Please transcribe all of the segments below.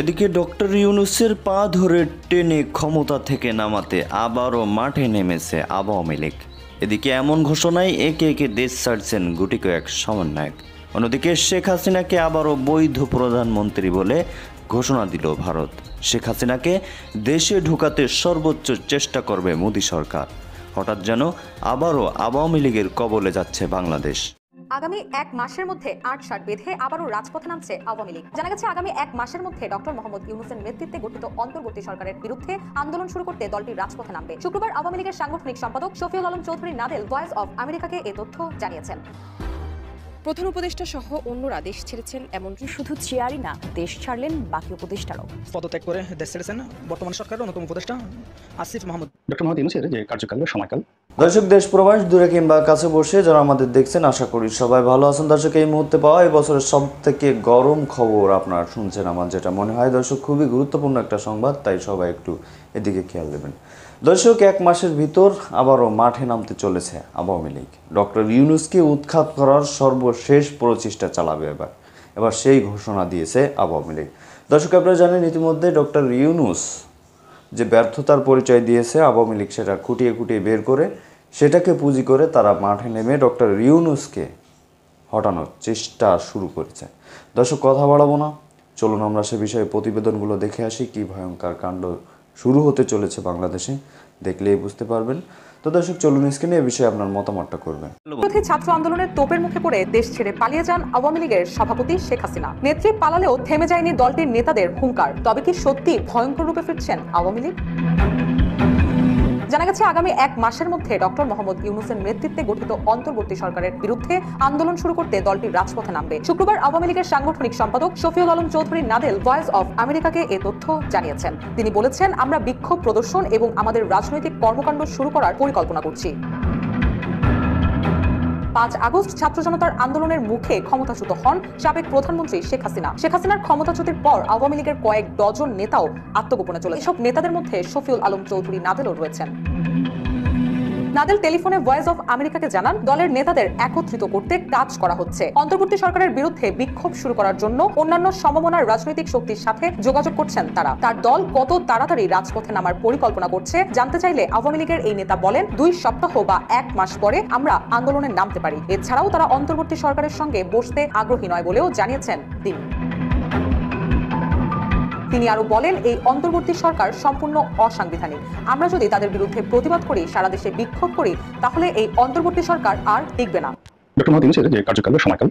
এদিকে ডক্টর ইউনুসের পা ধরে টেনে ক্ষমতা থেকে নামাতে আবারও মাঠে নেমেছে আওয়ামী লীগ এদিকে এমন ঘোষণায় একে একে দেশ ছাড়ছেন গুটি কয়েক সমন্বয়ক অন্যদিকে শেখ হাসিনাকে আবারও বৈধ প্রধানমন্ত্রী বলে ঘোষণা দিল ভারত শেখ হাসিনাকে দেশে ঢুকাতে সর্বোচ্চ চেষ্টা করবে মোদী সরকার হঠাৎ যেন আবারও আওয়ামী লীগের কবলে যাচ্ছে বাংলাদেশ আগামী এক মাসের মধ্যে আট ষাট বেঁধে আবারও রাজপথে নামছে আওয়ামী লীগ জানা গেছে আগামী এক মাসের মধ্যে ডক্টর মোহাম্মদ ইউনুসের নেতৃত্বে গঠিত অন্তর্বর্তী সরকারের বিরুদ্ধে আন্দোলন শুরু করতে দলটি রাজপথে নামবে শুক্রবার আওয়ামী লীগের সাংগঠনিক সম্পাদক শফিউল আলম চৌধুরী নাদেল ভয়েস অব আমেরিকাকে এ তথ্য জানিয়েছেন প্রধান উপদেষ্টা সহ অন্যরা দেশ ছেড়েছেন এমনকি শুধু চেয়ারই না দেশ ছাড়লেন বাকি উপদেষ্টারও পদত্যাগ করে দেশ ছেড়েছেন বর্তমান সরকারের অন্যতম উপদেষ্টা আসিফ মাহমুদ ডক্টর মাহমুদ ইউনুসের যে কার্যকাল সময়কাল দর্শক দেশ প্রবাস দূরে কিংবা কাছে বসে যারা আমাদের দেখছেন আশা করি সবাই ভালো আছেন দর্শক এই মুহূর্তে পাওয়া এই বছরের সব থেকে গরম খবর আপনারা শুনছেন আমার যেটা মনে হয় দর্শক খুবই গুরুত্বপূর্ণ একটা সংবাদ তাই সবাই একটু এদিকে খেয়াল দেবেন দর্শক এক মাসের ভিতর আবারও মাঠে নামতে চলেছে আওয়ামী লীগ ডক্টর ইউনুসকে উৎখাত করার সর্বশেষ প্রচেষ্টা চালাবে এবার এবার সেই ঘোষণা দিয়েছে আওয়ামী লীগ দর্শক আপনারা জানেন ইতিমধ্যে ডক্টর ইউনুস যে ব্যর্থতার পরিচয় দিয়েছে আওয়ামী লীগ সেটা খুঁটিয়ে খুঁটিয়ে বের করে সেটাকে পুঁজি করে তারা মাঠে নেমে ডক্টর ইউনুসকে হটানোর চেষ্টা শুরু করেছে দর্শক কথা বাড়াবো না চলুন আমরা সে বিষয়ে প্রতিবেদনগুলো দেখে আসি কী ভয়ঙ্কর কাণ্ড শুরু হতে চলেছে বাংলাদেশে দেখলেই বুঝতে পারবেন তো দর্শক চলুন স্ক্রিনে এ বিষয়ে আপনার মতামতটা করবেন ছাত্র আন্দোলনের তোপের মুখে পড়ে দেশ ছেড়ে পালিয়ে যান আওয়ামী লীগের সভাপতি শেখ হাসিনা নেত্রী পালালেও থেমে যায়নি দলটির নেতাদের হুঙ্কার তবে কি সত্যি ভয়ঙ্কর রূপে ফিরছেন আওয়ামী লীগ জানা গেছে আগামী এক মাসের মধ্যে ডক্টর মোহাম্মদ ইউনুসের নেতৃত্বে গঠিত অন্তর্বর্তী সরকারের বিরুদ্ধে আন্দোলন শুরু করতে দলটি রাজপথে নামবে শুক্রবার আওয়ামী লীগের সাংগঠনিক সম্পাদক শফিউল আলম চৌধুরী নাদেল ভয়েস অফ আমেরিকাকে এ তথ্য জানিয়েছেন তিনি বলেছেন আমরা বিক্ষোভ প্রদর্শন এবং আমাদের রাজনৈতিক কর্মকাণ্ড শুরু করার পরিকল্পনা করছি পাঁচ আগস্ট ছাত্র জনতার আন্দোলনের মুখে ক্ষমতাচ্যুত হন সাবেক প্রধানমন্ত্রী শেখ হাসিনা শেখ হাসিনার ক্ষমতাচ্যুতির পর আওয়ামী লীগের কয়েক ডজন নেতাও আত্মগোপনে চলে এসব নেতাদের মধ্যে শফিউল আলম চৌধুরী নাদেলও রয়েছেন নাদেল টেলিফোনে ভয়েস অফ আমেরিকাকে জানান দলের নেতাদের একত্রিত করতে কাজ করা হচ্ছে অন্তর্বর্তী সরকারের বিরুদ্ধে বিক্ষোভ শুরু করার জন্য অন্যান্য সমমনার রাজনৈতিক শক্তির সাথে যোগাযোগ করছেন তারা তার দল কত তাড়াতাড়ি রাজপথে নামার পরিকল্পনা করছে জানতে চাইলে আওয়ামী লীগের এই নেতা বলেন দুই সপ্তাহ বা এক মাস পরে আমরা আন্দোলনে নামতে পারি এছাড়াও তারা অন্তর্বর্তী সরকারের সঙ্গে বসতে আগ্রহী নয় বলেও জানিয়েছেন তিনি তিনি আরো বলেন এই অন্তর্বর্তী সরকার সম্পূর্ণ অসাংবিধানিক আমরা যদি তাদের বিরুদ্ধে প্রতিবাদ করি সারা দেশে বিক্ষোভ করি তাহলে এই অন্তর্বর্তী সরকার আর টিকবে না যে সময়কাল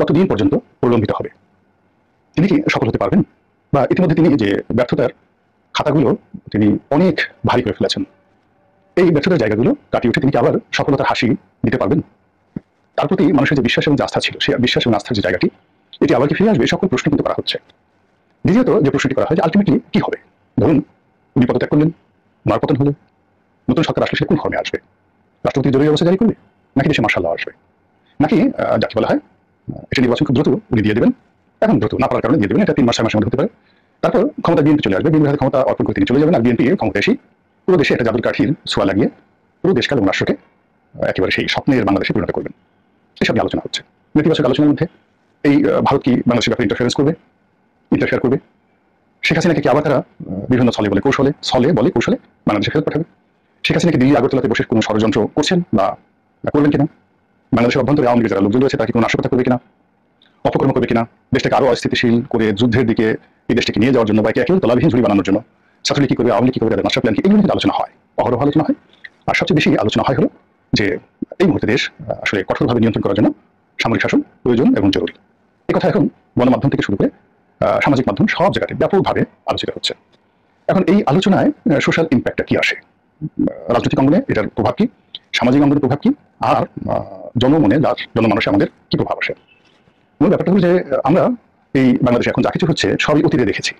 কতদিন পর্যন্ত প্রলম্বিত হবে তিনি কি সফল হতে পারবেন বা ইতিমধ্যে তিনি যে ব্যর্থতার খাতাগুলো তিনি অনেক ভারী করে ফেলেছেন এই ব্যর্থতার জায়গাগুলো কাটিয়ে উঠে তিনি কি আবার সফলতার হাসি দিতে পারবেন তার প্রতি মানুষের যে বিশ্বাস এবং আস্থা ছিল সেই বিশ্বাস এবং আস্থার যে জায়গাটি এটি আবার কি ফিরে আসবে সকল প্রশ্ন কিন্তু করা হচ্ছে দ্বিতীয়ত যে প্রশ্নটি করা হয় যে আলটিমেটলি কি হবে ধরুন উনি পদত্যাগ করলেন মার পতন হলো নতুন সরকার আসলে সে কোন ফর্মে আসবে রাষ্ট্রপতি জরুরি অবস্থা জারি করবে নাকি দেশে মার্শাল্লাহ আসবে নাকি যাকে বলা হয় এটা নির্বাচন খুব দ্রুত উনি দিয়ে দেবেন এখন দ্রুত না পারার কারণে দিয়ে দেবেন এটা তিন মাস মাসের মধ্যে হতে পারে তারপর ক্ষমতা বিএনপি চলে আসবে বিএনপি হাতে ক্ষমতা অর্পণ করে তিনি চলে যাবেন আর বিএনপি ক্ষমতা এসে পুরো দেশে একটা জাদুর কাঠির ছোঁয়া লাগিয়ে পুরো দেশকাল এবং রাষ্ট্রকে একেবারে সেই স্বপ্নের বাংলাদেশে পরিণত করবেন এসব নিয়ে আলোচনা হচ্ছে নেতিবাচক আলোচনার মধ্যে এই ভারত কি বাংলাদেশের ব্যাপারে ইন্টারফারেন্স করবে মিডিয়া শেয়ার করবে শেখ হাসিনাকে কি আবার তারা বিভিন্ন ছলে বলে কৌশলে ছলে বলে কৌশলে বাংলাদেশে ফেরত পাঠাবে শেখ হাসিনাকে দিল্লি আগরতলাতে বসে কোনো ষড়যন্ত্র করছেন বা করবেন কিনা বাংলাদেশের অভ্যন্তরে আওয়ামী লীগের যারা লোকজন রয়েছে তারা কি কোনো নাশকতা করবে কিনা অপকর্ম করবে কিনা দেশটাকে আরও অস্থিতিশীল করে যুদ্ধের দিকে এই দেশটাকে নিয়ে যাওয়ার জন্য বা একে একেও তলাবিহীন ঝুড়ি বানানোর জন্য ছাত্রলীগ কী করবে আওয়ামী লীগ কি করবে তাদের মাস্টার প্ল্যান কি এগুলো আলোচনা হয় অহরহ আলোচনা হয় আর সবচেয়ে বেশি আলোচনা হয় হলো যে এই মুহূর্তে দেশ আসলে কঠোরভাবে নিয়ন্ত্রণ করার জন্য সামরিক শাসন প্রয়োজন এবং জরুরি কথা এখন গণমাধ্যম থেকে শুরু করে সামাজিক মাধ্যম সব জায়গাতে ব্যাপকভাবে আলোচিত হচ্ছে এখন এই আলোচনায় সোশ্যাল ইম্প্যাক্টটা কি আসে রাজনৈতিক অঙ্গনে এটার প্রভাব কি সামাজিক অঙ্গনের প্রভাব কি আর জনমনে যার জনমানুষে আমাদের কি প্রভাব আসে মূল ব্যাপারটা হলো যে আমরা এই বাংলাদেশে এখন যা কিছু হচ্ছে সবই অতীতে দেখেছি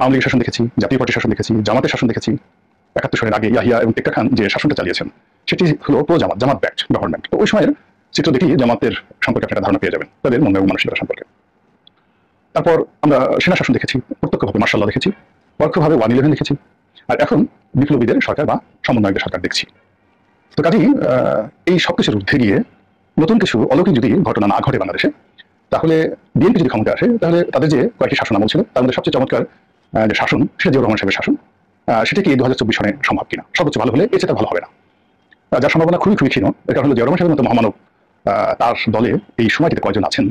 আওয়ামী লীগের শাসন দেখেছি জাতীয় পার্টির শাসন দেখেছি জামাতের শাসন দেখেছি একাত্তর সালের আগে ইয়াহিয়া এবং টেকা খান যে শাসনটা চালিয়েছেন সেটি হলো প্রো জামাত জামাত ব্যাট গভর্নমেন্ট তো ওই সময়ের চিত্র দেখি জামাতের সম্পর্কে আপনারা ধারণা পেয়ে যাবেন তাদের মনে এবং মানসিকতা সম্পর্কে তারপর আমরা সেনা শাসন দেখেছি প্রত্যক্ষভাবে মার্শাল্লাহ দেখেছি পরোক্ষভাবে ওয়ান ইলেভেন দেখেছি আর এখন বিপ্লবীদের সরকার বা সমন্বয়কের সরকার দেখছি তো কাজেই এই সব কিছুর ঊর্ধ্বে গিয়ে নতুন কিছু অলৌকিক যদি ঘটনা না ঘটে বাংলাদেশে তাহলে বিএনপি যদি ক্ষমতা আসে তাহলে তাদের যে কয়েকটি শাসন আমল ছিল তার মধ্যে সবচেয়ে চমৎকার যে শাসন সেটা জিয়াউর রহমান সাহেবের শাসন সেটা কি দু হাজার চব্বিশ সনে সম্ভব কিনা সর্বোচ্চ ভালো হলে এ ভালো হবে না যার সম্ভাবনা খুবই খুবই ক্ষীণ এটা হলো জিয়াউর রহমান সাহেবের মতো মহামানব তার দলে এই সময়টিতে কয়জন আছেন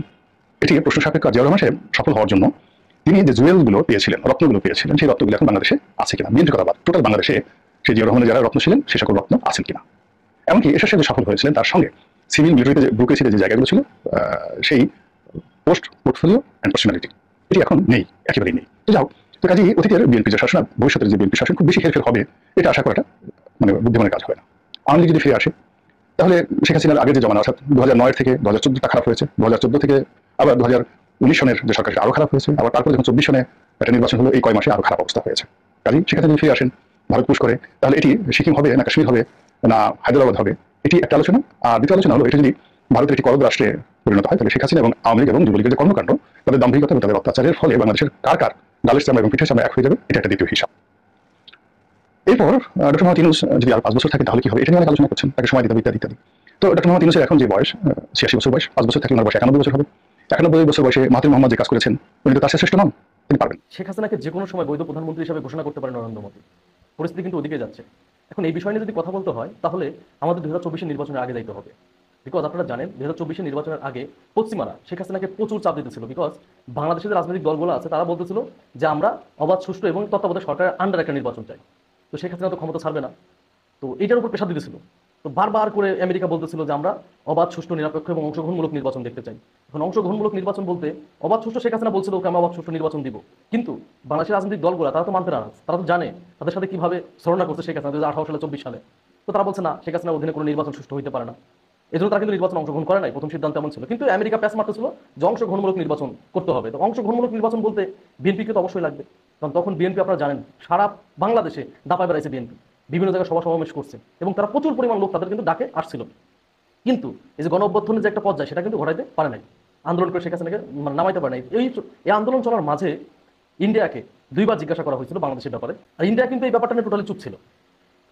এটি প্রশ্ন সাপেক্ষ জিয়াউর রহমান সাহেব সফল হওয়ার জন্য তিনি যে জুয়েলগুলো পেয়েছিলেন রত্নগুলো পেয়েছিলেন সেই রত্নগুলো এখন বাংলাদেশে আছে কিনা মেন কথা টোটাল বাংলাদেশে সে জিয়াউর রহমানের যারা রত্ন ছিলেন সে সকল রত্ন আছেন কিনা এমনকি এসব সাথে সফল হয়েছিলেন তার সঙ্গে সিভিল মিলিটারিতে যে ছিল যে জায়গাগুলো ছিল সেই পোস্ট পোর্টফোলিও অ্যান্ড পার্সোনালিটি এটি এখন নেই একেবারেই নেই তো যাও তো কাজেই অতীতের বিএনপি যে শাসন ভবিষ্যতের যে বিএনপি শাসন খুব বেশি হেরফের হবে এটা আশা করাটা মানে বুদ্ধিমানের কাজ হয় না আওয়ামী যদি ফিরে আসে তাহলে শেখ হাসিনার আগে যে জমানা অর্থাৎ দু হাজার নয় থেকে দু হাজার চোদ্দটা খারাপ হয়েছে দু হাজার চোদ্দ থেকে আবার দু হাজার উনিশ সনের যে সরকার আরো খারাপ হয়েছে আবার তারপর যখন চব্বিশ সনে একটা নির্বাচন হলো এই কয় মাসে আরো খারাপ অবস্থা হয়েছে কাজে সেখানে যদি ফিরে আসেন ভারত পুশ করে তাহলে এটি সিকিম হবে না কাশ্মীর হবে না হায়দ্রাবাদ হবে এটি একটা আলোচনা আর দ্বিতীয় আলোচনা হলো এটা যদি ভারতের একটি করদ রাষ্ট্রে পরিণত হয় তাহলে শেখ হাসিনা এবং আওয়ামী লীগ এবং যুবলীগের যে কর্মকাণ্ড তাদের দাম্ভিকতা এবং তাদের অত্যাচারের ফলে বাংলাদেশের কার কার গালের চামড়া এবং পিঠের চামড়া এক হয়ে যাবে এটা একটা দ্বিতীয় হিসাব এরপর ডক্টর মহাতিন যদি আর পাঁচ বছর থাকে তাহলে কি হবে এটা নিয়ে অনেক আলোচনা করছেন তাকে সময় দিতে হবে ইত্যাদি ইত্যাদি তো ডক্টর মহাতিন এখন যে বয়স ছিয়াশি বছর বয়স পাঁচ বছর থাকলে ওনার বয়স একানব্বই বছর হবে একানব্বই বছর বয়সে মাতিন মোহাম্মদ যে কাজ করেছেন উনি তো তার শ্রেষ্ঠ নন তিনি পারবেন শেখ হাসিনাকে যে কোনো সময় বৈধ প্রধানমন্ত্রী হিসেবে ঘোষণা করতে পারেন নরেন্দ্র মোদী পরিস্থিতি কিন্তু ওদিকে যাচ্ছে এখন এই বিষয় নিয়ে যদি কথা বলতে হয় তাহলে আমাদের দু হাজার নির্বাচনের আগে যাইতে হবে বিকজ আপনারা জানেন দু হাজার নির্বাচনের আগে পশ্চিমারা শেখ হাসিনাকে প্রচুর চাপ দিতেছিল বিকজ বাংলাদেশের যে রাজনৈতিক দলগুলো আছে তারা বলতেছিল যে আমরা অবাধ সুষ্ঠু এবং তত্ত্বাবধায়ক সরকারের আন্ডার একটা নির্বাচন চাই তো শেখ হাসিনা তো ক্ষমতা ছাড়বে না তো এটার উপর প্রেশার দিতেছিল তো বারবার করে আমেরিকা বলতেছিল যে আমরা অবাধ সুষ্ঠু নিরপেক্ষ এবং অংশগ্রহণমূলক নির্বাচন দেখতে চাই এখন অংশগ্রহণমূলক নির্বাচন বলতে অবাধ সুষ্ঠু শেখ হাসিনা বলছিল ওকে আমরা অবাধ সুষ্ঠু নির্বাচন দিব কিন্তু বাংলাদেশের রাজনৈতিক দলগুলো তারা তো মানতে নারাজ তারা তো জানে তাদের সাথে কীভাবে সরণা করছে শেখ হাসিনা দু হাজার সালে চব্বিশ সালে তো তারা বলছে না শেখ হাসিনার অধীনে কোনো নির্বাচন সুষ্ঠু হইতে পারে না এই জন্য তারা কিন্তু নির্বাচন অংশগ্রহণ করে নাই প্রথম সিদ্ধান্ত এমন ছিল কিন্তু আমেরিকা প্যাস মারতেছিল যে অংশগ্রহণমূলক নির্বাচন করতে হবে তো অংশগ্রহণমূলক নির্বাচন বলতে বিএনপিকে তো অবশ্যই লাগবে কারণ তখন বিএনপি আপনারা জানেন সারা বাংলাদেশে দাপায় বেড়াইছে বিএনপি বিভিন্ন জায়গায় সভা সমাবেশ করছে এবং তারা প্রচুর পরিমাণ লোক তাদের কিন্তু ডাকে আসছিল কিন্তু এই যে গণঅভ্যর্থনের যে একটা পর্যায় সেটা কিন্তু ঘটাইতে পারে নাই আন্দোলন করে সেখানে মানে নামাইতে পারে নাই এই এই আন্দোলন চলার মাঝে ইন্ডিয়াকে দুইবার জিজ্ঞাসা করা হয়েছিল বাংলাদেশের ব্যাপারে আর ইন্ডিয়া কিন্তু এই ব্যাপারটা নিয়ে টোটালি চুপ ছিল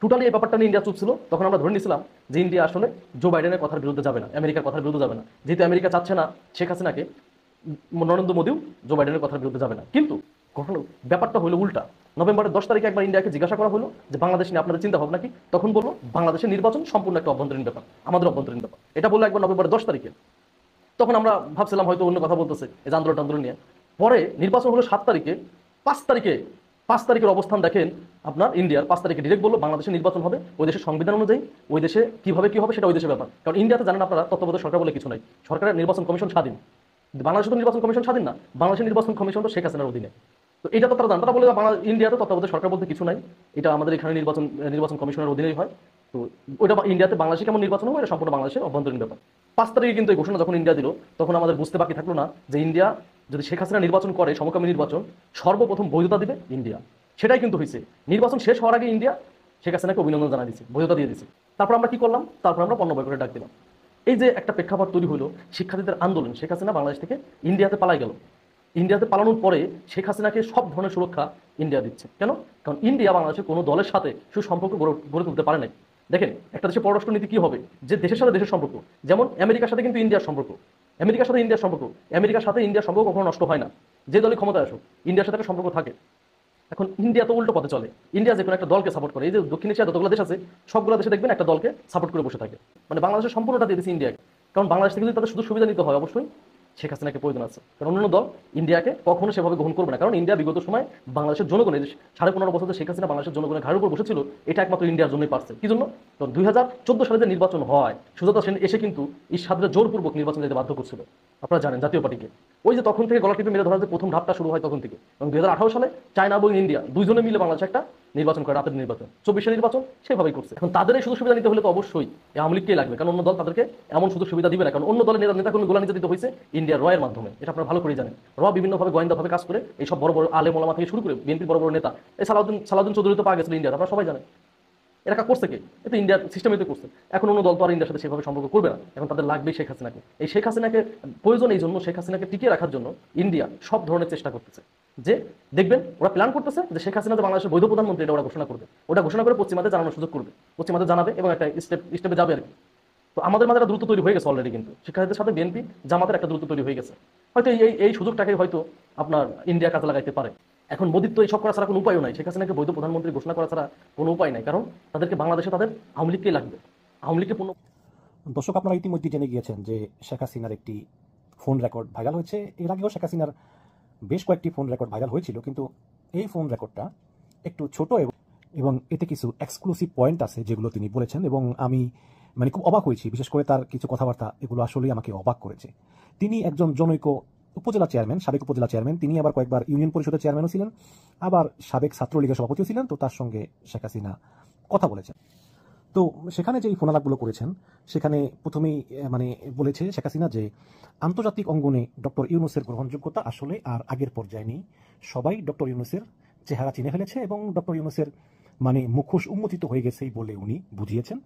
টোটালি এই ব্যাপারটা নিয়ে ইন্ডিয়া চুপ ছিল তখন আমরা ধরে নিয়েছিলাম যে ইন্ডিয়া আসলে জো বাইডেনের কথার বিরুদ্ধে যাবে না আমেরিকার কথার বিরুদ্ধে যাবে না যেহেতু আমেরিকা চাচ্ছে না শেখ হাসিনাকে নরেন্দ্র মোদীও জো বাইডেনের কথার বিরুদ্ধে যাবে না কিন্তু কখনো ব্যাপারটা হলো উল্টা নভেম্বরের দশ তারিখে একবার ইন্ডিয়াকে জিজ্ঞাসা করা হলো যে বাংলাদেশ নিয়ে আপনাদের চিন্তা ভাবনা কি তখন বললো বাংলাদেশের নির্বাচন সম্পূর্ণ একটা অভ্যন্তরীণ ব্যাপার আমাদের অভ্যন্তরীণ ব্যাপার এটা বললো একবার নভেম্বরের দশ তারিখে তখন আমরা ভাবছিলাম হয়তো অন্য কথা বলতেছে এই যে আন্দোলন আন্দোলন নিয়ে পরে নির্বাচন হলো সাত তারিখে পাঁচ তারিখে পাঁচ তারিখের অবস্থান দেখেন আপনার ইন্ডিয়ার পাঁচ তারিখে ডিরেক্ট বললো বাংলাদেশের নির্বাচন হবে ওই দেশের সংবিধান অনুযায়ী ওই দেশে কীভাবে কী হবে সেটা ওই দেশের ব্যাপার কারণ ইন্ডিয়াতে জানেন আপনারা তত্ত্বাবধায়ক সরকার বলে কিছু নাই সরকারের নির্বাচন কমিশন স্বাধীন বাংলাদেশ তো নির্বাচন কমিশন স্বাধীন না বাংলাদেশের নির্বাচন কমিশন তো শেখ হাসিনার অধীনে তো এটা তো তারা জান তারা বলে ইন্ডিয়াতে তত্ত্বাবধায়ক সরকার বলতে কিছু নাই এটা আমাদের এখানে নির্বাচন নির্বাচন কমিশনের অধীনেই হয় তো ওইটা ইন্ডিয়াতে বাংলাদেশে কেমন নির্বাচন হবে এটা সম্পূর্ণ বাংলাদেশের অভ্যন্তরীণ ব্যাপার পাঁচ তারিখে কিন্তু এই ঘোষণা যখন ইন্ডিয়া দিল তখন আমাদের বুঝতে বাকি থাকলো না যে ইন্ডিয়া যদি শেখ হাসিনা নির্বাচন করে সমকামী নির্বাচন সর্বপ্রথম বৈধতা দিবে ইন্ডিয়া সেটাই কিন্তু হয়েছে নির্বাচন শেষ হওয়ার আগে ইন্ডিয়া শেখ হাসিনাকে অভিনন্দন জানা দিচ্ছে বৈধতা দিয়ে দিচ্ছে তারপর আমরা কি করলাম তারপর আমরা পণ্য বয়কটের ডাক দিলাম এই যে একটা প্রেক্ষাপট তৈরি হলো শিক্ষার্থীদের আন্দোলন শেখ হাসিনা বাংলাদেশ থেকে ইন্ডিয়াতে পালাই গেল ইন্ডিয়াতে পালানোর পরে শেখ হাসিনাকে সব ধরনের সুরক্ষা ইন্ডিয়া দিচ্ছে কেন কারণ ইন্ডিয়া বাংলাদেশের কোনো দলের সাথে সুসম্পর্ক গড়ে তুলতে পারে নাই দেখেন একটা দেশের পররাষ্ট্র নীতি কী হবে যে দেশের সাথে দেশের সম্পর্ক যেমন আমেরিকার সাথে কিন্তু ইন্ডিয়ার সম্পর্ক আমেরিকার সাথে ইন্ডিয়ার সম্পর্ক আমেরিকার সাথে ইন্ডিয়ার সম্পর্ক কখনো নষ্ট হয় না যে দলে ক্ষমতায় আসুক ইন্ডিয়ার সাথে একটা সম্পর্ক থাকে এখন ইন্ডিয়া তো উল্টো পথে চলে ইন্ডিয়া যে কোনো একটা দলকে সাপোর্ট করে এই যে দক্ষিণ এশিয়া যতগুলো দেশ আছে সবগুলো দেশে দেখবেন একটা দলকে সাপোর্ট করে বসে থাকে মানে বাংলাদেশের সম্পূর্ণটা দিয়ে দিচ্ছে ইন্ডিয়াকে কারণ বাংলাদেশ থেকে যদি তাদের শুধু সুবিধা নিতে হয় অবশ্যই শেখ হাসিনাকে প্রয়োজন আছে কারণ অন্য দল ইন্ডিয়াকে কখনো সেভাবে গ্রহণ করবে না কারণ ইন্ডিয়া বিগত সময় বাংলাদেশের জনগণের সাড়ে পনেরো বছর শেখ হাসিনা বাংলাদেশের জনগণের ঘাড়ের উপর বসেছিল এটা একমাত্র ইন্ডিয়ার জন্যই পারছে কি জন্য কারণ দুই হাজার চোদ্দ সালে যে নির্বাচন হয় সুজাতা সেন এসে কিন্তু ইসাদরা জোরপূর্বক নির্বাচন যেতে বাধ্য করছিল আপনারা জানেন জাতীয় পার্টিকে ওই যে তখন থেকে গলা টিপে মেরে ধরা যে প্রথম ধাপটা শুরু হয় তখন থেকে এবং দুই সালে চায়না এবং ইন্ডিয়া দুজনে মিলে বাংলাদেশ একটা নির্বাচন করে রাতের নির্বাচন চব্বিশে নির্বাচন সেভাবেই করছে এখন তাদের এই সুযোগ সুবিধা নিতে হলে তো অবশ্যই এই আমলিগকেই লাগবে কারণ অন্য দল তাদেরকে এমন সুযোগ সুবিধা দিবে না কারণ অন্য দলের নেতা কোনো গোলা নির্যাতিত হয়েছে ইন্ডিয়া রয়ের মাধ্যমে এটা আপনারা ভালো করে জানেন র বিভিন্নভাবে গোয়েন্দাভাবে কাজ করে এই সব বড় বড় আলে মোলামা থেকে শুরু করে বিএনপি বড় বড় নেতা এই সালাউদ্দিন সালাউদ্দিন চৌধুরী তো পাওয়া গেছিল ইন্ডিয়া আপনারা সবাই জানেন এরা করছে কি এটা ইন্ডিয়ার সিস্টেমে তো করছে এখন অন্য দল তো আর ইন্ডিয়ার সাথে সেভাবে সম্পর্ক করবে না এখন তাদের লাগবে শেখ হাসিনাকে এই শেখ হাসিনাকে প্রয়োজন এই জন্য শেখ হাসিনাকে টিকিয়ে রাখার জন্য ইন্ডিয়া সব ধরনের চেষ্টা করতেছে যে দেখবেন ওরা প্ল্যান করতেছে যে শেখ হাসিনাতে বাংলাদেশের বৈধ প্রধানমন্ত্রী এটা ওরা ঘোষণা করবে ওটা ঘোষণা করে পশ্চিমাদের জানানোর সুযোগ করবে পশ্চিমাদের জানাবে এবং একটা স্টেপ স্টেপে যাবে আর কি তো আমাদের মাঝে দ্রুত তৈরি হয়ে গেছে অলরেডি কিন্তু শিক্ষার্থীদের সাথে বিএনপি জামাতের একটা দ্রুত তৈরি হয়ে গেছে হয়তো এই এই সুযোগটাকে হয়তো আপনার ইন্ডিয়া কাজে লাগাইতে পারে এখন মোদীর তো এইসব করা ছাড়া কোনো উপায়ও নাই শেখ হাসিনাকে বৈধ প্রধানমন্ত্রী ঘোষণা করা ছাড়া কোনো উপায় নাই কারণ তাদেরকে বাংলাদেশে তাদের আওয়ামী লীগকেই লাগবে আওয়ামী লীগকে পূর্ণ দর্শক আপনারা ইতিমধ্যে জেনে গিয়েছেন যে শেখ হাসিনার একটি ফোন রেকর্ড ভাইরাল হয়েছে এর আগেও শেখ হাসিনার বেশ কয়েকটি ফোন রেকর্ড ভাইরাল হয়েছিল কিন্তু এই ফোন রেকর্ডটা একটু ছোট এবং এতে কিছু এক্সক্লুসিভ পয়েন্ট আছে যেগুলো তিনি বলেছেন এবং আমি মানে খুব অবাক হয়েছি বিশেষ করে তার কিছু কথাবার্তা এগুলো আসলেই আমাকে অবাক করেছে তিনি একজন জনৈক উপজেলা চেয়ারম্যান সাবেক উপজেলা চেয়ারম্যান তিনি আবার কয়েকবার ইউনিয়ন পরিষদের চেয়ারম্যানও ছিলেন আবার সাবেক ছাত্রলীগের সভাপতিও ছিলেন তো তার সঙ্গে শেখ হাসিনা কথা বলেছেন তো সেখানে যে ফোনালাপগুলো করেছেন সেখানে প্রথমেই মানে বলেছে শেখ হাসিনা যে আন্তর্জাতিক অঙ্গনে ডক্টর ইউনুসের গ্রহণযোগ্যতা আসলে আর আগের পর্যায়ে নেই সবাই ডক্টর ইউনুসের চেহারা চিনে ফেলেছে এবং ডক্টর ইউনুসের মানে মুখোশ উন্মোচিত হয়ে গেছেই বলে উনি বুঝিয়েছেন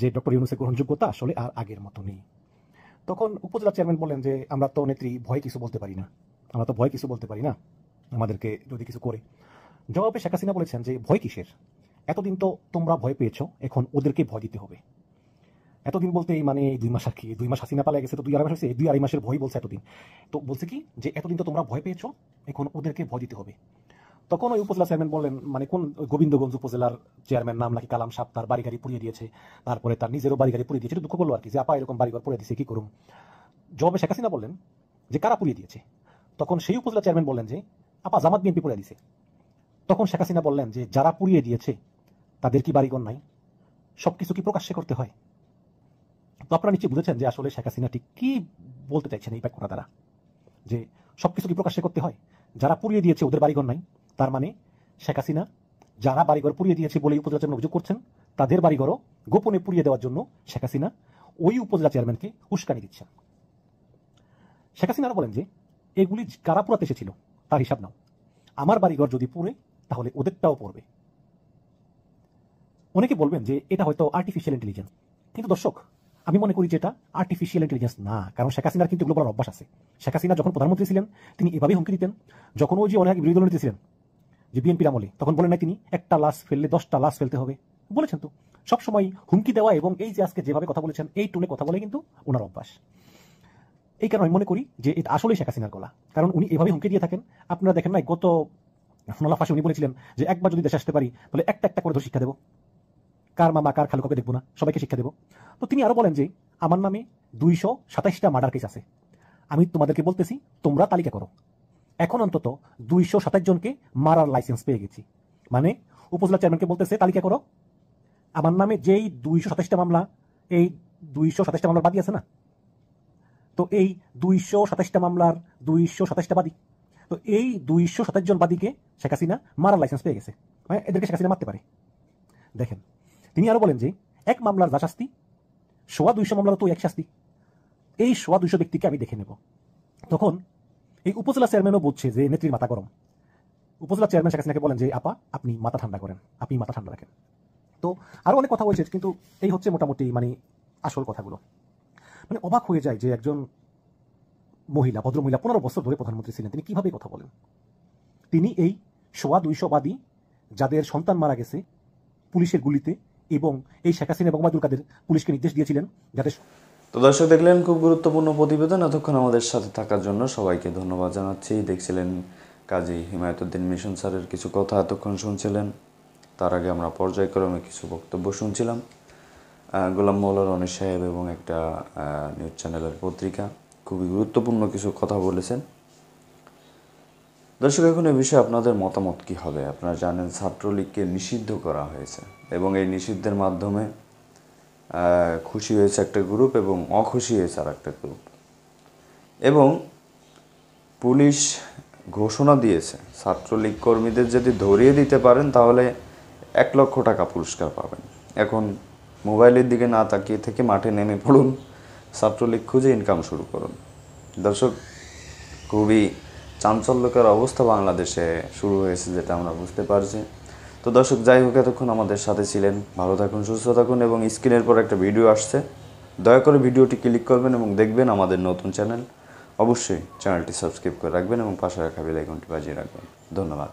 যে ডক্টর ইউনুসের গ্রহণযোগ্যতা আসলে আর আগের মতো নেই তখন উপজেলা চেয়ারম্যান বললেন যে আমরা তো নেত্রী ভয় কিছু বলতে পারি না আমরা তো ভয় কিছু বলতে পারি না আমাদেরকে যদি কিছু করে জবাবে শেখ হাসিনা বলেছেন যে ভয় কিসের এতদিন তো তোমরা ভয় পেয়েছ এখন ওদেরকে ভয় দিতে হবে এতদিন বলতে এই মানে দুই মাস আর কি দুই মাস হাসিনা পালা গেছে তো দুই আড়াই মাস হয়েছে দুই আড়াই মাসের ভয় বলছে এতদিন তো বলছে কি যে এতদিন তো তোমরা ভয় পেয়েছ এখন ওদেরকে ভয় দিতে হবে তখন ওই উপজেলা চেয়ারম্যান বললেন মানে কোন গোবিন্দগঞ্জ উপজেলার চেয়ারম্যান নাম নাকি কালাম সাপ তার বাড়ি গাড়ি পুড়িয়ে দিয়েছে তারপরে তার নিজেরও বাড়ি গাড়ি পুড়িয়ে দিয়েছে দুঃখ করলো আর কি যে আপা এরকম বাড়িঘর পুড়িয়ে দিয়েছে কি করুন জবাবে শেখ হাসিনা বললেন যে কারা পুড়িয়ে দিয়েছে তখন সেই উপজেলা চেয়ারম্যান বললেন যে আপা জামাত বিএনপি পুড়িয়ে দিয়েছে তখন শেখ হাসিনা বললেন যে যারা পুড়িয়ে দিয়েছে তাদের কি বাড়িঘর নাই সব কিছু কি প্রকাশ্যে করতে হয় তো আপনারা নিশ্চয়ই বুঝেছেন যে আসলে শেখ হাসিনা ঠিক কি বলতে চাইছেন এই ব্যাখ্যা দ্বারা যে সব কিছু কি প্রকাশ্যে করতে হয় যারা পুড়িয়ে দিয়েছে ওদের বাড়িঘর নাই তার মানে শেখ হাসিনা যারা বাড়িঘর পুড়িয়ে দিয়েছে বলে উপজেলা চেয়ারম্যান অভিযোগ করছেন তাদের বাড়িঘরও গোপনে পুড়িয়ে দেওয়ার জন্য শেখ হাসিনা ওই উপজেলা চেয়ারম্যানকে উস্কানি দিচ্ছে শেখ হাসিনা বলেন যে এগুলি কারা পুরাতে এসেছিল তার হিসাব নাও আমার বাড়িঘর যদি পুড়ে তাহলে ওদেরটাও পড়বে অনেকে বলবেন যে এটা হয়তো আর্টিফিশিয়াল ইন্টেলিজেন্স কিন্তু দর্শক আমি মনে করি যে এটা আর্টিফিশিয়াল ইন্টেলিজেন্স না কারণ শেখ হাসিনার কিন্তু এগুলো বলার অভ্যাস আছে শেখ হাসিনা যখন প্রধানমন্ত্রী ছিলেন তিনি এভাবেই হুমকি দিতেন যখন ওই যে অনেক বিরোধী দল নেত্রী ছিলেন যে বিএনপির আমলে তখন বলেন না তিনি একটা লাশ ফেললে দশটা লাশ ফেলতে হবে বলেছেন তো সবসময় হুমকি দেওয়া এবং এই যে আজকে যেভাবে কথা বলেছেন এই টোনে কথা বলে কিন্তু ওনার অভ্যাস এই কারণে আমি মনে করি যে এটা আসলেই শেখ হাসিনার গলা কারণ উনি এভাবে হুমকি দিয়ে থাকেন আপনারা দেখেন না গত ফোনালা ফাঁসে উনি বলেছিলেন যে একবার যদি দেশে আসতে পারি তাহলে একটা একটা করে ধর শিক্ষা দেবো কার মামা কার খালুকাকে দেখবো না সবাইকে শিক্ষা দেবো তো তিনি আরও বলেন যে আমার নামে দুইশো সাতাইশটা মার্ডার কেস আছে আমি তোমাদেরকে বলতেছি তোমরা তালিকা করো এখন অন্তত দুইশো সাতাশ জনকে মারার লাইসেন্স পেয়ে গেছি মানে উপজেলা চেয়ারম্যানকে বলতেছে তালিকা করো আমার নামে যেই দুইশো সাতাশটা মামলা এই দুইশো সাতাশটা মামলা বাদী আছে না তো এই দুইশো সাতাশটা মামলার দুইশো সাতাশটা বাদী তো এই দুইশো সাতাশ জন বাদীকে শেখ হাসিনা মারার লাইসেন্স পেয়ে গেছে মানে এদেরকে শেখ হাসিনা মারতে পারে দেখেন তিনি আরো বলেন যে এক মামলার যা শাস্তি সোয়া দুইশো মামলার তো এক শাস্তি এই সোয়া দুইশো ব্যক্তিকে আমি দেখে নেব তখন এই উপজেলা চেয়ারম্যানও বলছে যে নেত্রীর মাথা গরম উপজেলা চেয়ারম্যান শেখ হাসিনাকে বলেন যে আপা আপনি মাথা ঠান্ডা করেন আপনি মাথা ঠান্ডা রাখেন তো আরও অনেক কথা বলছে কিন্তু এই হচ্ছে মোটামুটি মানে আসল কথাগুলো মানে অবাক হয়ে যায় যে একজন মহিলা ভদ্র মহিলা পনেরো বছর ধরে প্রধানমন্ত্রী ছিলেন তিনি কীভাবে কথা বলেন তিনি এই সোয়া দুইশো বাদী যাদের সন্তান মারা গেছে পুলিশের গুলিতে এবং এই শেখ হাসিনা এবং মাদুল কাদের পুলিশকে নির্দেশ দিয়েছিলেন যাদের তো দর্শক দেখলেন খুব গুরুত্বপূর্ণ প্রতিবেদন এতক্ষণ আমাদের সাথে থাকার জন্য সবাইকে ধন্যবাদ জানাচ্ছি দেখছিলেন কাজী হিমায়তুদ্দিন মিশন স্যারের কিছু কথা এতক্ষণ শুনছিলেন তার আগে আমরা পর্যায়ক্রমে কিছু বক্তব্য শুনছিলাম গোলাম মৌলার অনিস সাহেব এবং একটা নিউজ চ্যানেলের পত্রিকা খুবই গুরুত্বপূর্ণ কিছু কথা বলেছেন দর্শক এখন এ বিষয়ে আপনাদের মতামত কি হবে আপনারা জানেন ছাত্রলীগকে নিষিদ্ধ করা হয়েছে এবং এই নিষিদ্ধের মাধ্যমে খুশি হয়েছে একটা গ্রুপ এবং অখুশি হয়েছে আর একটা গ্রুপ এবং পুলিশ ঘোষণা দিয়েছে ছাত্রলীগ কর্মীদের যদি ধরিয়ে দিতে পারেন তাহলে এক লক্ষ টাকা পুরস্কার পাবেন এখন মোবাইলের দিকে না তাকিয়ে থেকে মাঠে নেমে পড়ুন ছাত্রলীগ খুঁজে ইনকাম শুরু করুন দর্শক খুবই চাঞ্চল্যকর অবস্থা বাংলাদেশে শুরু হয়েছে যেটা আমরা বুঝতে পারছি তো দর্শক যাই হোক এতক্ষণ আমাদের সাথে ছিলেন ভালো থাকুন সুস্থ থাকুন এবং স্ক্রিনের পর একটা ভিডিও আসছে দয়া করে ভিডিওটি ক্লিক করবেন এবং দেখবেন আমাদের নতুন চ্যানেল অবশ্যই চ্যানেলটি সাবস্ক্রাইব করে রাখবেন এবং পাশে রাখা বেলাইকনটি বাজিয়ে রাখবেন ধন্যবাদ